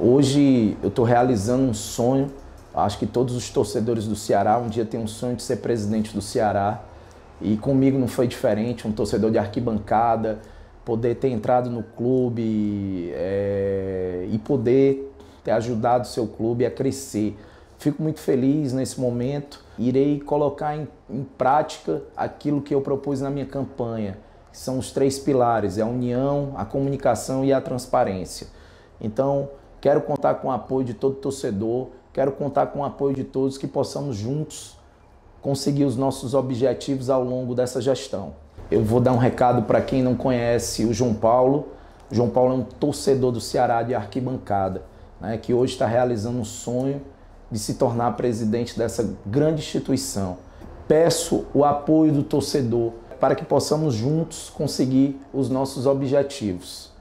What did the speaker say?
Hoje eu estou realizando um sonho. Acho que todos os torcedores do Ceará um dia têm um sonho de ser presidente do Ceará. E comigo não foi diferente. Um torcedor de arquibancada, poder ter entrado no clube é, e poder ter ajudado o seu clube a crescer. Fico muito feliz nesse momento. Irei colocar em, em prática aquilo que eu propus na minha campanha, que são os três pilares: é a união, a comunicação e a transparência. Então, Quero contar com o apoio de todo torcedor, quero contar com o apoio de todos que possamos juntos conseguir os nossos objetivos ao longo dessa gestão. Eu vou dar um recado para quem não conhece o João Paulo. O João Paulo é um torcedor do Ceará de arquibancada, né, que hoje está realizando um sonho de se tornar presidente dessa grande instituição. Peço o apoio do torcedor para que possamos juntos conseguir os nossos objetivos.